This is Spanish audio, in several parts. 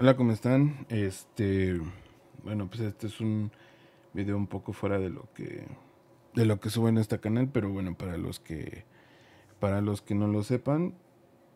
Hola, ¿cómo están? Este, bueno, pues este es un video un poco fuera de lo que de lo que en este canal, pero bueno, para los que para los que no lo sepan,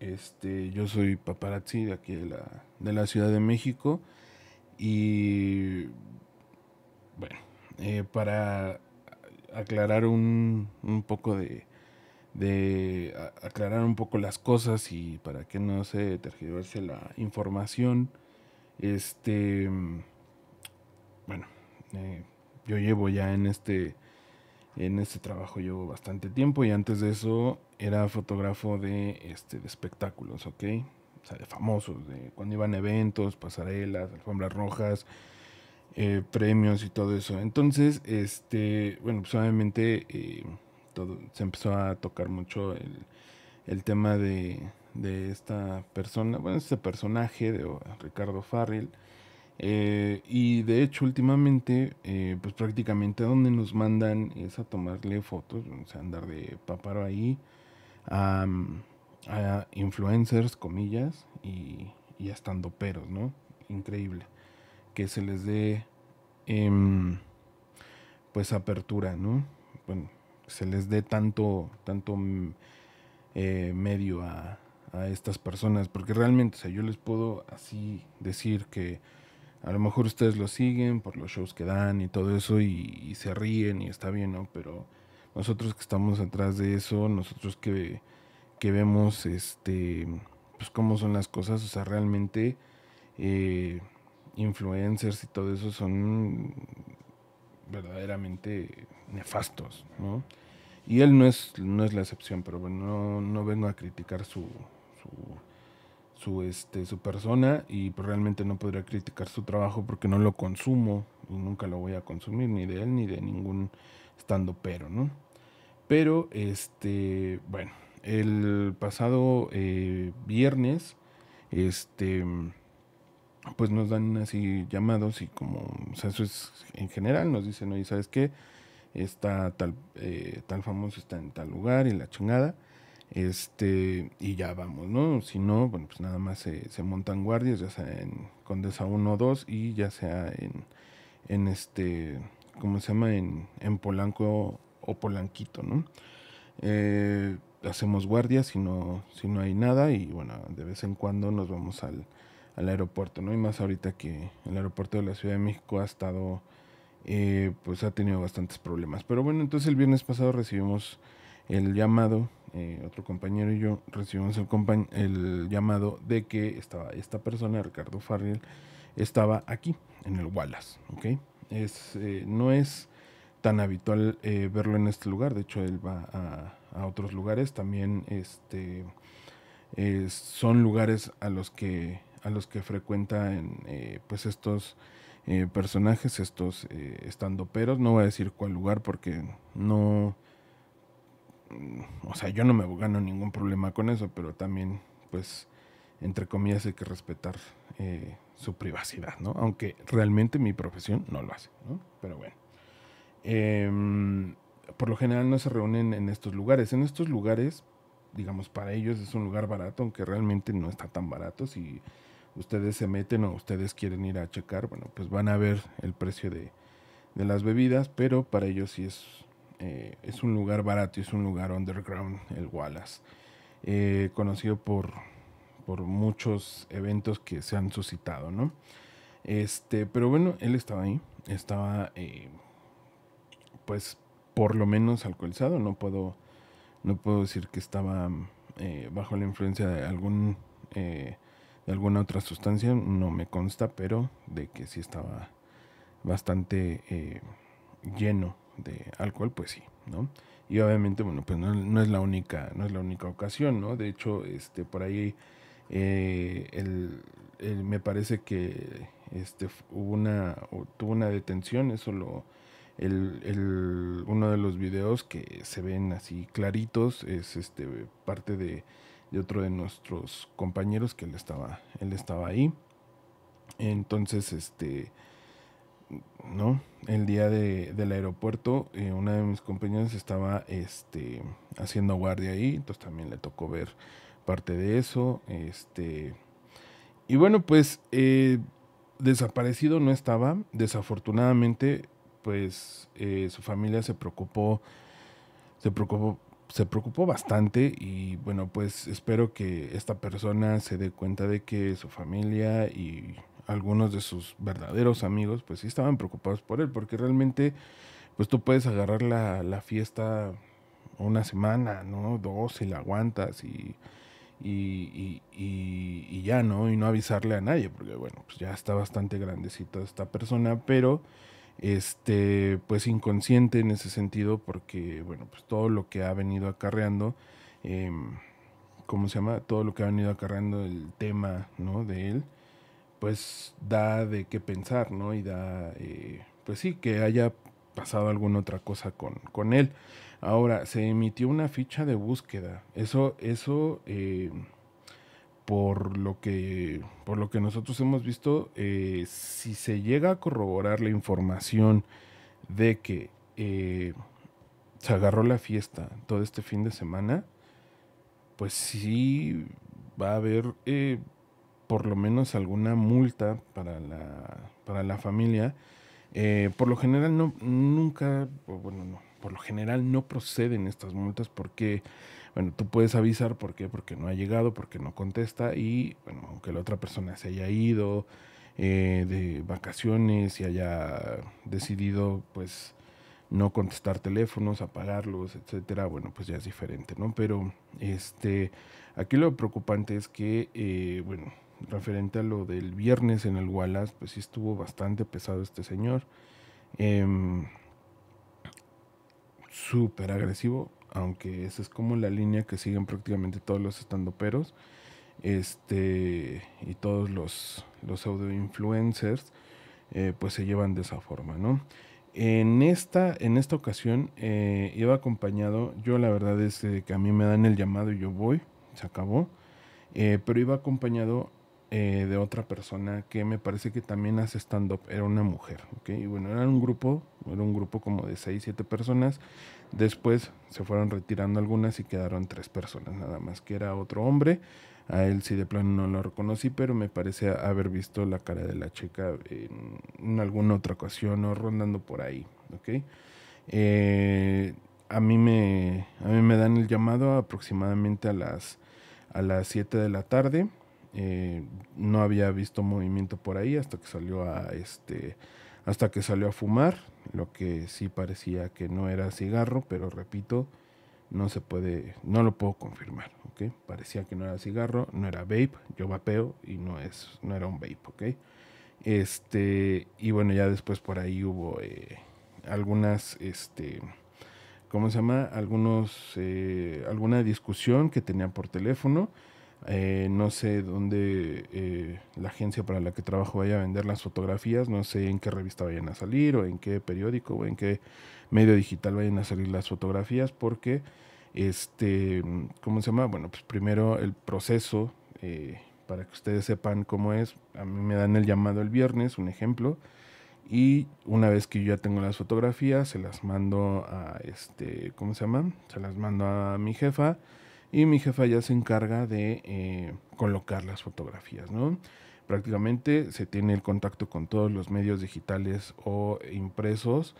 este, yo soy paparazzi de aquí de la Ciudad de México y bueno, eh, para aclarar un, un poco de de aclarar un poco las cosas y para que no se tergiverse la información este, bueno, eh, yo llevo ya en este, en este trabajo llevo bastante tiempo y antes de eso era fotógrafo de, este, de espectáculos, ¿ok? O sea, de famosos, de cuando iban eventos, pasarelas, alfombras rojas, eh, premios y todo eso. Entonces, este, bueno, pues obviamente eh, todo, se empezó a tocar mucho el tema de, de esta persona, bueno, este personaje de Ricardo Farrell. Eh, y de hecho últimamente, eh, pues prácticamente donde nos mandan es a tomarle fotos, o sea, andar de paparo ahí, a, influencers, comillas, y, y a peros, ¿no? Increíble. Que se les dé, em, pues, apertura, ¿no? Bueno, se les dé tanto, tanto eh, medio a, a estas personas, porque realmente, o sea, yo les puedo así decir que a lo mejor ustedes lo siguen por los shows que dan y todo eso y, se ríen y está bien, ¿no? Pero nosotros que estamos atrás de eso, nosotros que, vemos, este, pues cómo son las cosas, o sea, realmente eh, influencers y todo eso son verdaderamente nefastos, ¿no? Y él no es, no es la excepción, pero bueno, no vengo a criticar su, su, este, su persona y pues, realmente no podría criticar su trabajo porque no lo consumo y nunca lo voy a consumir, ni de él ni de ningún estando pero, ¿no? Pero, este, bueno, el pasado eh, viernes, este, pues nos dan así llamados y como, eso es en general, nos dicen, oye, ¿sabes qué? Está tal, eh, tal famoso, está en tal lugar y la chingada. Este, y ya vamos, ¿no? Si no, bueno, pues nada más se, se montan guardias, ya sea en Condesa 1 o 2 y ya sea en, en este, ¿cómo se llama? En, Polanco o Polanquito, ¿no? Eh, hacemos guardias si no, si no hay nada y bueno, de vez en cuando nos vamos al, al aeropuerto, ¿no? Y más ahorita que el aeropuerto de la Ciudad de México ha estado, eh, pues ha tenido bastantes problemas. Pero bueno, entonces el viernes pasado recibimos el llamado, eh, otro compañero y yo recibimos el, llamado de que estaba esta persona, Ricardo Farrell, estaba aquí, en el Wallace, ¿ok? Es, eh, no es tan habitual eh, verlo en este lugar, de hecho él va a, otros lugares, también este, son lugares a los que, a los que frecuentan pues estos personajes, estos peros. no voy a decir cuál lugar porque no, o sea, yo no me gano ningún problema con eso, pero también, pues, entre comillas, hay que respetar eh, su privacidad, ¿no? Aunque realmente mi profesión no lo hace, ¿no? Pero bueno. Em, por lo general no se reúnen en estos lugares. En estos lugares, digamos, para ellos es un lugar barato, aunque realmente no está tan barato. Si ustedes se meten o ustedes quieren ir a checar, bueno, pues van a ver el precio de, de las bebidas, pero para ellos sí es eh, es un lugar barato, es un lugar underground, el Wallace, eh, conocido por, por muchos eventos que se han suscitado, ¿no? Este, pero bueno, él estaba ahí, estaba eh, pues por lo menos alcoholizado, no puedo, no puedo decir que estaba bajo la influencia de algún... de alguna otra sustancia no me consta pero de que sí estaba bastante lleno de alcohol, pues sí, ¿no? Y obviamente, bueno, pues no, es la única, no es la única ocasión, ¿no? De hecho, este, por ahí eh, el, me parece que este, hubo una, tuvo una detención, eso lo, el, el, uno de los videos que se ven así claritos es este, parte de, de otro de nuestros compañeros que él estaba, él estaba ahí. Entonces, este, ¿no? El día del aeropuerto, eh, una de mis compañeras estaba este, haciendo guardia ahí, entonces también le tocó ver parte de eso. Este, y bueno, pues eh, desaparecido no estaba, desafortunadamente, pues eh, su familia se preocupó, se preocupó, se preocupó bastante y bueno, pues espero que esta persona se dé cuenta de que su familia y algunos de sus verdaderos amigos, pues sí estaban preocupados por él, porque realmente, pues tú puedes agarrar la, fiesta una semana, ¿no? Dos, y la aguantas y, y, ya, ¿no? Y no avisarle a nadie, porque bueno, pues ya está bastante grandecita esta persona, pero este, pues inconsciente en ese sentido, porque bueno, pues todo lo que ha venido acarreando, em, ¿cómo se llama? Todo lo que ha venido acarreando el tema, ¿no? De él pues da de qué pensar, ¿no? Y da, eh, pues sí, que haya pasado alguna otra cosa con, él. Ahora, se emitió una ficha de búsqueda. Eso, eso, eh, por lo que, por lo que nosotros hemos visto, eh, si se llega a corroborar la información de que se agarró la fiesta todo este fin de semana, pues sí va a haber por lo menos alguna multa para la, para la familia, eh, por lo general no, nunca, bueno, no, por lo general no proceden estas multas porque, bueno, tú puedes avisar por qué, porque no ha llegado, porque no contesta y, bueno, aunque la otra persona se haya ido eh, de vacaciones y haya decidido, pues, no contestar teléfonos, apagarlos, etcétera, bueno, pues ya es diferente, ¿no? Pero, este, aquí lo preocupante es que, eh, bueno, referente a lo del viernes en el Wallace, pues sí estuvo bastante pesado este señor. Eh, Súper agresivo, aunque esa es como la línea que siguen prácticamente todos los estandoperos este, y todos los, los pseudo influencers, eh, pues se llevan de esa forma, ¿no? En esta, en esta ocasión eh, iba acompañado, yo la verdad es eh, que a mí me dan el llamado y yo voy, se acabó. pero iba acompañado eh, de otra persona que me parece que también hace stand-up, era una mujer, ¿ok? Y bueno, era un grupo, era un grupo como de 6, 7 personas, después se fueron retirando algunas y quedaron tres personas nada más, que era otro hombre, a él si de plano no lo reconocí, pero me parece haber visto la cara de la chica en, alguna otra ocasión o rondando por ahí, ¿ok? Eh, a mí, me, a mí me dan el llamado aproximadamente a las, a las 7 de la tarde eh, no había visto movimiento por ahí hasta que salió a este hasta que salió a fumar, lo que sí parecía que no era cigarro, pero repito, no se puede, no lo puedo confirmar, Parecía que no era cigarro, no era vape, yo vapeo y no es, no era un vape, Este, y bueno, ya después por ahí hubo eh, algunas, este, ¿cómo se llama? Algunos, eh, alguna discusión que tenían por teléfono eh, no sé dónde eh, la agencia para la que trabajo vaya a vender las fotografías, no sé en qué revista vayan a salir o en qué periódico o en qué medio digital vayan a salir las fotografías, porque, este, ¿cómo se llama? Bueno, pues primero el proceso, eh, para que ustedes sepan cómo es, a mí me dan el llamado el viernes, un ejemplo, y una vez que yo ya tengo las fotografías, se las mando a, este, ¿cómo se llama? Se las mando a mi jefa y mi jefa ya se encarga de eh, colocar las fotografías, ¿no? Prácticamente se tiene el contacto con todos los medios digitales o impresos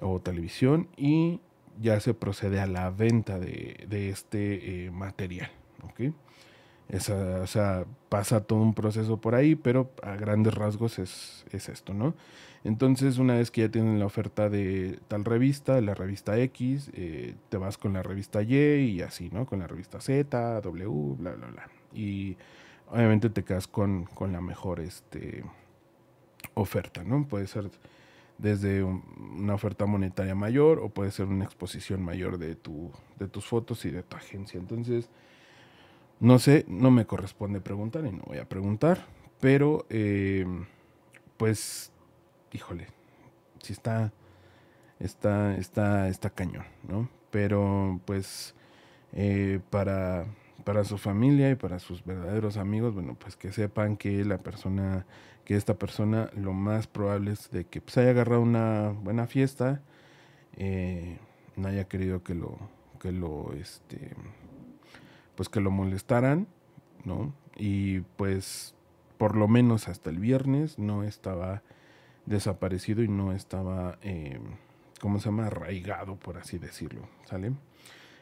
o televisión y ya se procede a la venta de, este eh, material, ¿ok? Esa, o sea, pasa todo un proceso por ahí, pero a grandes rasgos es, esto, ¿no? Entonces, una vez que ya tienen la oferta de tal revista, la revista X, eh, te vas con la revista Y y así, ¿no? Con la revista Z, W, bla, bla, bla. Y obviamente te quedas con, con la mejor este, oferta, ¿no? Puede ser desde una oferta monetaria mayor o puede ser una exposición mayor de, tu, de tus fotos y de tu agencia. Entonces, no sé, no me corresponde preguntar y no voy a preguntar, pero eh, pues, híjole, si está, está, está, está cañón, ¿no? Pero pues eh, para, para su familia y para sus verdaderos amigos, bueno, pues que sepan que la persona, que esta persona lo más probable es de que se pues, haya agarrado una buena fiesta, eh, no haya querido que lo, que lo, este, pues que lo molestaran, ¿no? Y pues por lo menos hasta el viernes no estaba desaparecido y no estaba, eh, ¿cómo se llama? Arraigado, por así decirlo, ¿sale?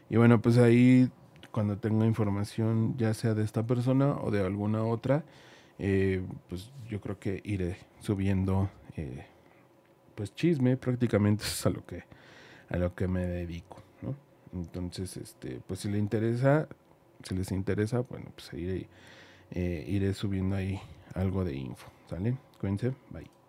Y bueno, pues ahí cuando tenga información ya sea de esta persona o de alguna otra, eh, pues yo creo que iré subiendo eh, pues chisme prácticamente es a lo que a lo que me dedico, ¿no? Entonces, este, pues si le interesa, si les interesa, bueno, pues eh, iré, subiendo ahí algo de info. ¿Sale? Cuídense, bye.